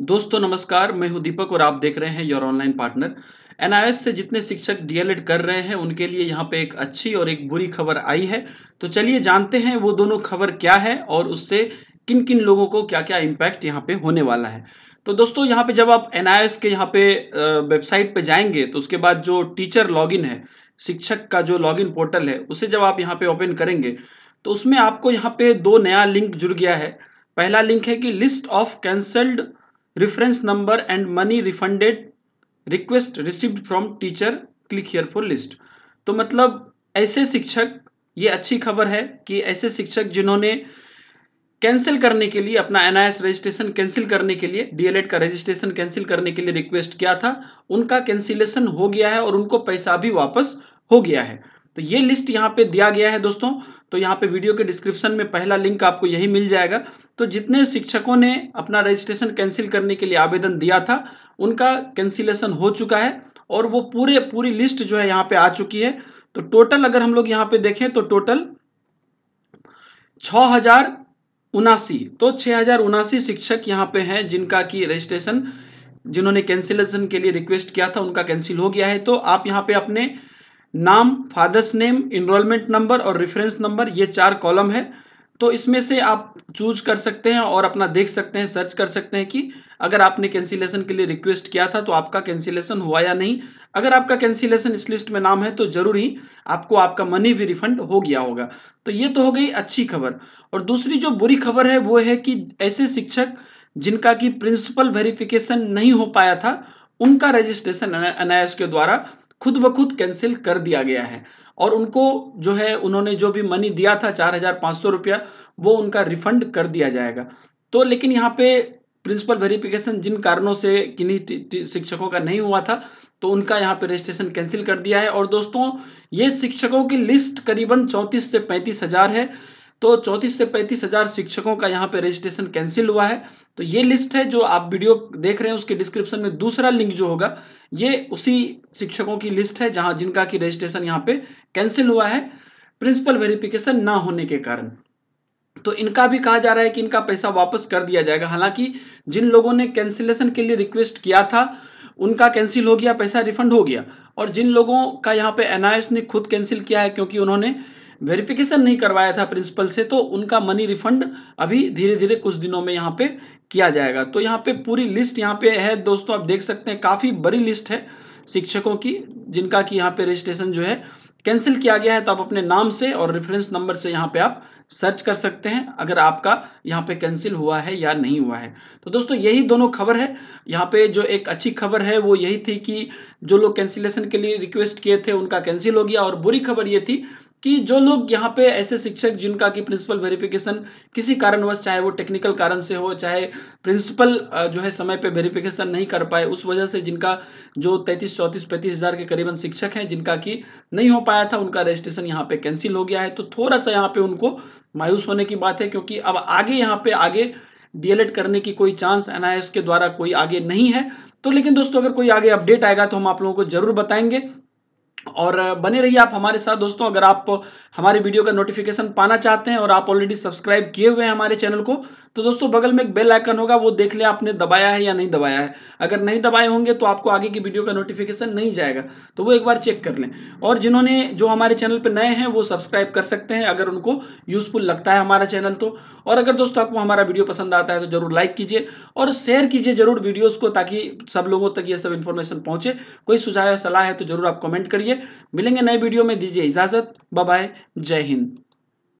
दोस्तों नमस्कार मैं हूं दीपक और आप देख रहे हैं योर ऑनलाइन पार्टनर एनआईएस से जितने शिक्षक डीएलएड कर रहे हैं उनके लिए यहाँ पे एक अच्छी और एक बुरी खबर आई है तो चलिए जानते हैं वो दोनों खबर क्या है और उससे किन किन लोगों को क्या क्या इम्पैक्ट यहाँ पे होने वाला है तो दोस्तों यहाँ पे जब आप एन के यहाँ पे वेबसाइट पे जाएंगे तो उसके बाद जो टीचर लॉगिन है शिक्षक का जो लॉगिन पोर्टल है उसे जब आप यहाँ पे ओपन करेंगे तो उसमें आपको यहाँ पे दो नया लिंक जुड़ गया है पहला लिंक है कि list of cancelled reference number and money refunded request received from teacher click here for list तो मतलब ऐसे शिक्षक ये अच्छी खबर है कि ऐसे शिक्षक जिन्होंने कैंसिल करने के लिए अपना एन रजिस्ट्रेशन कैंसिल करने के लिए डीएलएड का रजिस्ट्रेशन कैंसिल करने के लिए रिक्वेस्ट किया था उनका कैंसिलेशन हो गया है और उनको पैसा भी वापस हो गया है तो ये लिस्ट यहाँ पे दिया गया है दोस्तों तो यहाँ पे वीडियो के डिस्क्रिप्शन में पहला लिंक आपको यही मिल जाएगा तो जितने शिक्षकों ने अपना रजिस्ट्रेशन कैंसिल करने के लिए आवेदन दिया था उनका कैंसिलेशन हो चुका है और वो पूरे पूरी लिस्ट जो है यहाँ पे आ चुकी है तो टोटल अगर हम लोग यहाँ पे देखें तो टोटल हजार उनासी तो छः शिक्षक यहाँ पे हैं जिनका कि रजिस्ट्रेशन जिन्होंने कैंसिलेशन के लिए रिक्वेस्ट किया था उनका कैंसिल हो गया है तो आप यहाँ पे अपने नाम फादर्स नेम इनरोलमेंट नंबर और रेफरेंस नंबर ये चार कॉलम है तो इसमें से आप चूज कर सकते हैं और अपना देख सकते हैं सर्च कर सकते हैं कि अगर आपने कैंसिलेशन के लिए रिक्वेस्ट किया था तो आपका कैंसिलेशन हुआ या नहीं अगर आपका कैंसिलेशन इस लिस्ट में नाम है तो जरूर ही आपको आपका मनी भी रिफंड हो गया होगा तो ये तो हो गई अच्छी खबर और दूसरी जो बुरी खबर है वो है कि ऐसे शिक्षक जिनका कि प्रिंसिपल वेरिफिकेशन नहीं हो पाया था उनका रजिस्ट्रेशन एनआईएस के द्वारा खुद ब खुद कैंसिल कर दिया गया है और उनको जो है उन्होंने जो भी मनी दिया था चार हजार पाँच सौ रुपया वो उनका रिफंड कर दिया जाएगा तो लेकिन यहाँ पे प्रिंसिपल वेरिफिकेशन जिन कारणों से किन्हीं शिक्षकों का नहीं हुआ था तो उनका यहाँ पे रजिस्ट्रेशन कैंसिल कर दिया है और दोस्तों ये शिक्षकों की लिस्ट करीबन चौंतीस से पैंतीस हजार है तो चौंतीस से पैंतीस हजार शिक्षकों का यहाँ पे रजिस्ट्रेशन कैंसिल हुआ है तो ये लिस्ट है जो आप वीडियो देख रहे हैं उसके डिस्क्रिप्शन में दूसरा लिंक जो होगा ये उसी शिक्षकों की लिस्ट है जहां जिनका की रजिस्ट्रेशन यहाँ पे कैंसिल हुआ है प्रिंसिपल वेरिफिकेशन ना होने के कारण तो इनका भी कहा जा रहा है कि इनका पैसा वापस कर दिया जाएगा हालांकि जिन लोगों ने कैंसिलेशन के लिए रिक्वेस्ट किया था उनका कैंसिल हो गया पैसा रिफंड हो गया और जिन लोगों का यहाँ पे एनआईएस ने खुद कैंसिल किया है क्योंकि उन्होंने वेरिफिकेशन नहीं करवाया था प्रिंसिपल से तो उनका मनी रिफंड अभी धीरे धीरे कुछ दिनों में यहाँ पे किया जाएगा तो यहाँ पे पूरी लिस्ट यहाँ पे है दोस्तों आप देख सकते हैं काफ़ी बड़ी लिस्ट है शिक्षकों की जिनका कि यहाँ पे रजिस्ट्रेशन जो है कैंसिल किया गया है तो आप अपने नाम से और रेफरेंस नंबर से यहाँ पे आप सर्च कर सकते हैं अगर आपका यहाँ पे कैंसिल हुआ है या नहीं हुआ है तो दोस्तों यही दोनों खबर है यहाँ पे जो एक अच्छी खबर है वो यही थी कि जो लोग कैंसिलेशन के लिए रिक्वेस्ट किए थे उनका कैंसिल हो गया और बुरी खबर ये थी कि जो लोग यहाँ पे ऐसे शिक्षक जिनका कि प्रिंसिपल वेरिफिकेशन किसी कारणवश चाहे वो टेक्निकल कारण से हो चाहे प्रिंसिपल जो है समय पे वेरिफिकेशन नहीं कर पाए उस वजह से जिनका जो तैंतीस चौंतीस पैंतीस हज़ार के करीबन शिक्षक हैं जिनका कि नहीं हो पाया था उनका रजिस्ट्रेशन यहाँ पे कैंसिल हो गया है तो थोड़ा सा यहाँ पे उनको मायूस होने की बात है क्योंकि अब आगे यहाँ पे आगे डी करने की कोई चांस एन के द्वारा कोई आगे नहीं है तो लेकिन दोस्तों अगर कोई आगे अपडेट आएगा तो हम आप लोगों को जरूर बताएंगे और बने रहिए आप हमारे साथ दोस्तों अगर आप हमारे वीडियो का नोटिफिकेशन पाना चाहते हैं और आप ऑलरेडी सब्सक्राइब किए हुए हैं हमारे चैनल को तो दोस्तों बगल में एक बेल आइकन होगा वो देख लें आपने दबाया है या नहीं दबाया है अगर नहीं दबाए होंगे तो आपको आगे की वीडियो का नोटिफिकेशन नहीं जाएगा तो वो एक बार चेक कर लें और जिन्होंने जो हमारे चैनल पर नए हैं वो सब्सक्राइब कर सकते हैं अगर उनको यूजफुल लगता है हमारा चैनल तो और अगर दोस्तों आपको हमारा वीडियो पसंद आता है तो जरूर लाइक कीजिए और शेयर कीजिए जरूर वीडियोज़ को ताकि सब लोगों तक ये सब इन्फॉर्मेशन पहुँचे कोई सुझाव या सलाह है तो जरूर आप कमेंट करिए मिलेंगे नए वीडियो में दीजिए इजाज़त बाय जय हिंद